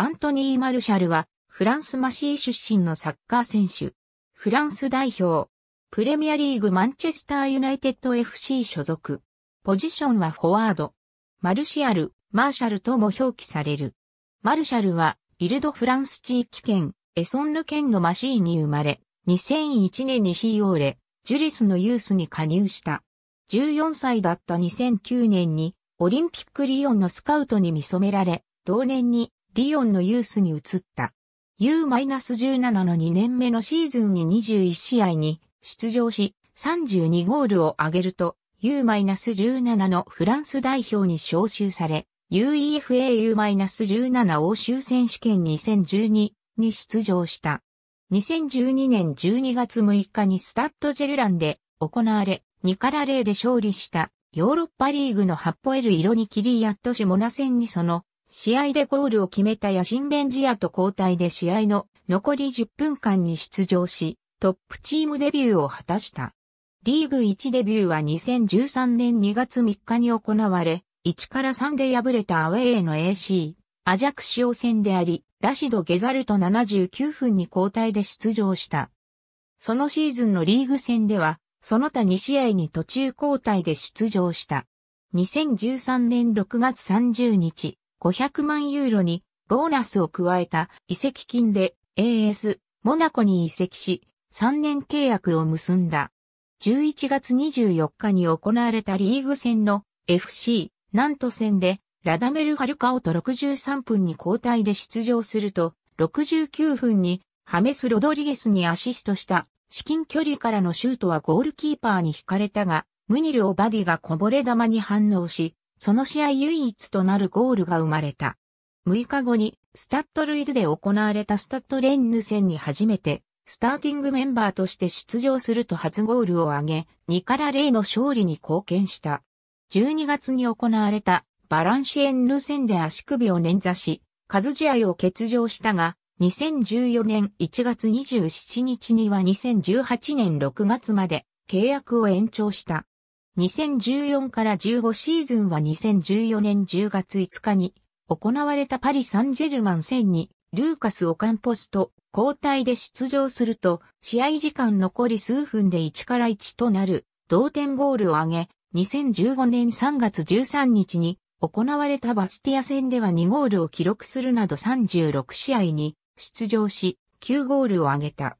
アントニー・マルシャルは、フランスマシー出身のサッカー選手。フランス代表。プレミアリーグマンチェスターユナイテッド FC 所属。ポジションはフォワード。マルシアル、マーシャルとも表記される。マルシャルは、イルド・フランス地域圏、エソンヌ県のマシーに生まれ、2001年にシーオーレ、ジュリスのユースに加入した。14歳だった2009年に、オリンピックリオンのスカウトに見染められ、同年にィオンのユースに移った。U-17 の2年目のシーズンに21試合に出場し、32ゴールを挙げると、U-17 のフランス代表に招集され、UEFA-U-17 欧州選手権2012に出場した。2012年12月6日にスタッドジェルランで行われ、2から0で勝利したヨーロッパリーグのハッポエル・に切り、キリとしットシモナ戦にその試合でゴールを決めたヤシンベンジアと交代で試合の残り10分間に出場し、トップチームデビューを果たした。リーグ1デビューは2013年2月3日に行われ、1から3で敗れたアウェーへの AC、アジャクシオ戦であり、ラシド・ゲザルと79分に交代で出場した。そのシーズンのリーグ戦では、その他2試合に途中交代で出場した。2013年6月30日、500万ユーロにボーナスを加えた移籍金で AS モナコに移籍し3年契約を結んだ。11月24日に行われたリーグ戦の FC ナント戦でラダメル・ファルカオと63分に交代で出場すると69分にハメス・ロドリゲスにアシストした至近距離からのシュートはゴールキーパーに引かれたがムニル・オバディがこぼれ球に反応しその試合唯一となるゴールが生まれた。6日後に、スタッドルイドで行われたスタッドレンヌ戦に初めて、スターティングメンバーとして出場すると初ゴールを挙げ、2から0の勝利に貢献した。12月に行われたバランシエンヌ戦で足首を捻挫し、数試合を欠場したが、2014年1月27日には2018年6月まで契約を延長した。2014から15シーズンは2014年10月5日に行われたパリ・サンジェルマン戦にルーカス・オカンポスと交代で出場すると試合時間残り数分で1から1となる同点ゴールを挙げ2015年3月13日に行われたバスティア戦では2ゴールを記録するなど36試合に出場し9ゴールを挙げた。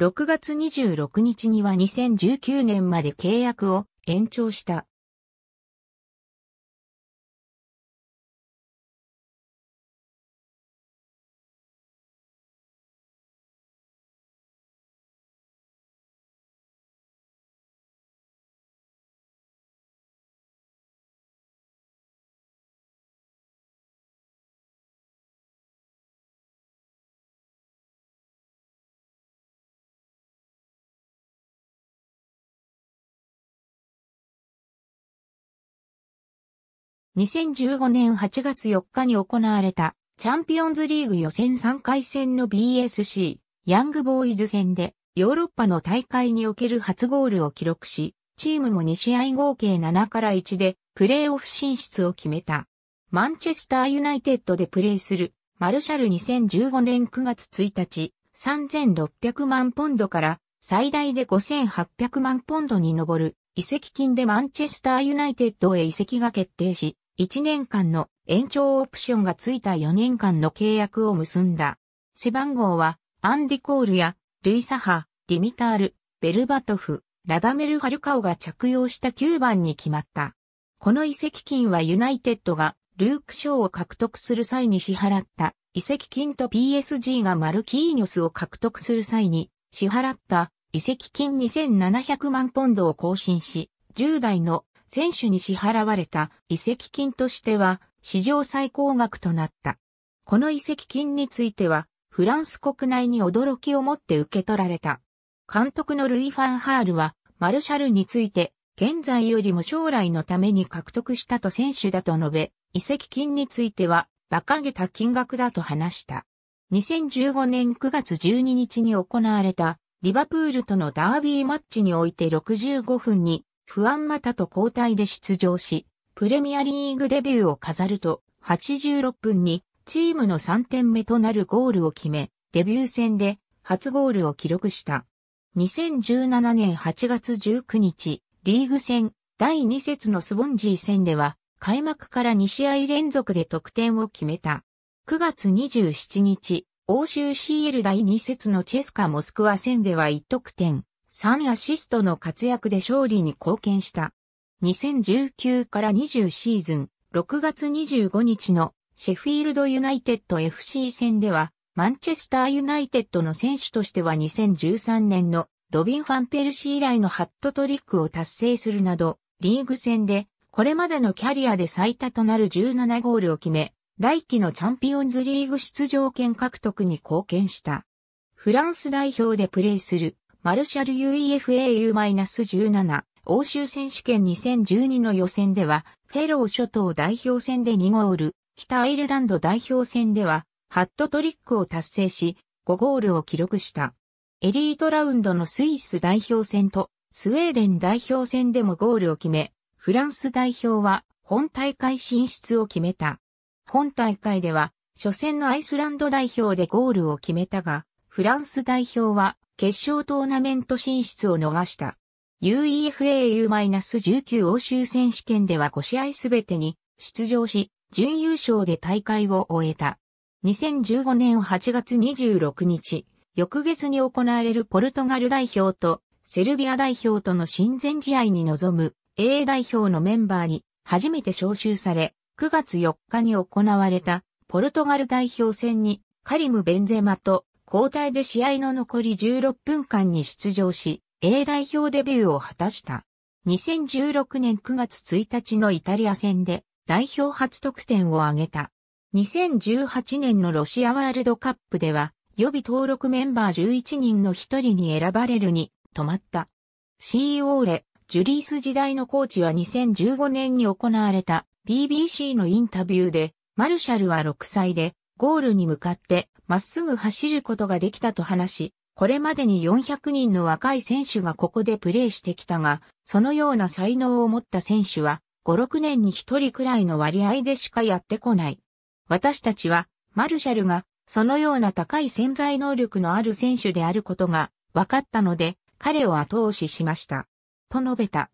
6月26日には2019年まで契約を延長した。2015年8月4日に行われたチャンピオンズリーグ予選3回戦の BSC ヤングボーイズ戦でヨーロッパの大会における初ゴールを記録し、チームも2試合合計7から1でプレーオフ進出を決めた。マンチェスターユナイテッドでプレーするマルシャル2015年9月1日3600万ポンドから最大で5800万ポンドに上る移籍金でマンチェスターユナイテッドへ移籍が決定し、1年間の延長オプションがついた4年間の契約を結んだ。背番号は、アンディ・コールや、ルイ・サハ、ディミタール、ベルバトフ、ラダメル・ハルカオが着用した9番に決まった。この遺跡金はユナイテッドが、ルーク・ショーを獲得する際に支払った遺跡金と PSG がマルキーニョスを獲得する際に支払った遺跡金2700万ポンドを更新し、10代の選手に支払われた遺跡金としては史上最高額となった。この遺跡金については、フランス国内に驚きをもって受け取られた。監督のルイ・ファンハールは、マルシャルについて、現在よりも将来のために獲得したと選手だと述べ、遺跡金については、馬鹿げた金額だと話した。2015年9月12日に行われた、リバプールとのダービーマッチにおいて65分に、不安またと交代で出場し、プレミアリーグデビューを飾ると、86分にチームの3点目となるゴールを決め、デビュー戦で初ゴールを記録した。2017年8月19日、リーグ戦第2節のスボンジー戦では、開幕から2試合連続で得点を決めた。9月27日、欧州 CL 第2節のチェスカ・モスクワ戦では1得点、3アシストの活躍で勝利に貢献した。2019から20シーズン6月25日のシェフィールドユナイテッド FC 戦では、マンチェスターユナイテッドの選手としては2013年のロビン・ファンペルシー以来のハットトリックを達成するなど、リーグ戦でこれまでのキャリアで最多となる17ゴールを決め、来季のチャンピオンズリーグ出場権獲得に貢献した。フランス代表でプレーするマルシャル UEFAU-17、欧州選手権2012の予選では、フェロー諸島代表戦で2ゴール、北アイルランド代表戦では、ハットトリックを達成し、5ゴールを記録した。エリートラウンドのスイス代表戦と、スウェーデン代表戦でもゴールを決め、フランス代表は本大会進出を決めた。本大会では、初戦のアイスランド代表でゴールを決めたが、フランス代表は決勝トーナメント進出を逃した。UEFAU-19 欧州選手権では5試合すべてに出場し、準優勝で大会を終えた。2015年8月26日、翌月に行われるポルトガル代表とセルビア代表との親善試合に臨む A 代表のメンバーに初めて招集され、9月4日に行われたポルトガル代表戦にカリム・ベンゼマと交代で試合の残り16分間に出場し、A 代表デビューを果たした。2016年9月1日のイタリア戦で代表初得点を挙げた。2018年のロシアワールドカップでは予備登録メンバー11人の一人に選ばれるに止まった。CEO レ、ジュリース時代のコーチは2015年に行われた BBC のインタビューで、マルシャルは6歳でゴールに向かってまっすぐ走ることができたと話し、これまでに400人の若い選手がここでプレーしてきたが、そのような才能を持った選手は、5、6年に1人くらいの割合でしかやってこない。私たちは、マルシャルが、そのような高い潜在能力のある選手であることが分かったので、彼を後押ししました。と述べた。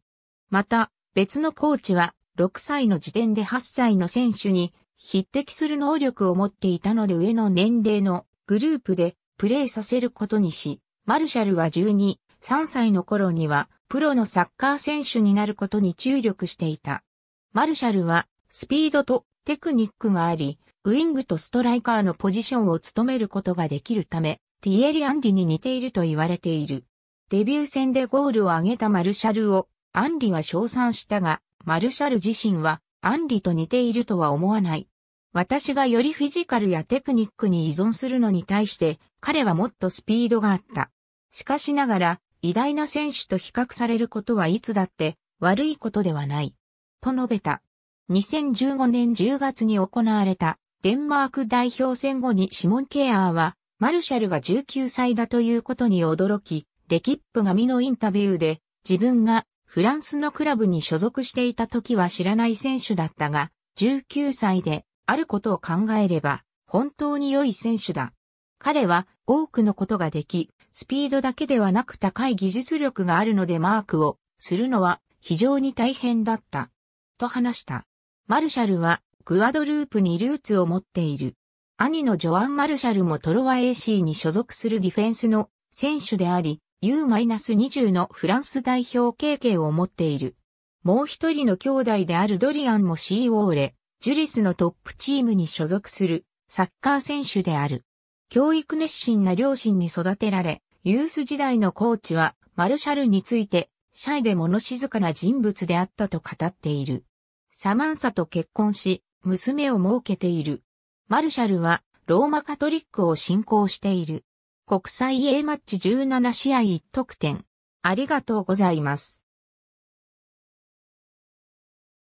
また、別のコーチは、6歳の時点で8歳の選手に、匹敵する能力を持っていたので上の年齢のグループでプレーさせることにし、マルシャルは12、3歳の頃にはプロのサッカー選手になることに注力していた。マルシャルはスピードとテクニックがあり、ウィングとストライカーのポジションを務めることができるため、ティエリ・アンリに似ていると言われている。デビュー戦でゴールを挙げたマルシャルを、アンリは称賛したが、マルシャル自身はアンリと似ているとは思わない。私がよりフィジカルやテクニックに依存するのに対して、彼はもっとスピードがあった。しかしながら、偉大な選手と比較されることはいつだって悪いことではない。と述べた。2015年10月に行われたデンマーク代表戦後にシモン・ケアーは、マルシャルが19歳だということに驚き、レキップがのインタビューで、自分がフランスのクラブに所属していた時は知らない選手だったが、19歳であることを考えれば、本当に良い選手だ。彼は多くのことができ、スピードだけではなく高い技術力があるのでマークをするのは非常に大変だった。と話した。マルシャルはグアドループにルーツを持っている。兄のジョアン・マルシャルもトロワ AC に所属するディフェンスの選手であり、U-20 のフランス代表経験を持っている。もう一人の兄弟であるドリアンも C オーレ、ジュリスのトップチームに所属するサッカー選手である。教育熱心な両親に育てられ、ユース時代のコーチはマルシャルについて、シャイで物静かな人物であったと語っている。サマンサと結婚し、娘を設けている。マルシャルはローマカトリックを信仰している。国際 A マッチ17試合1得点。ありがとうございます。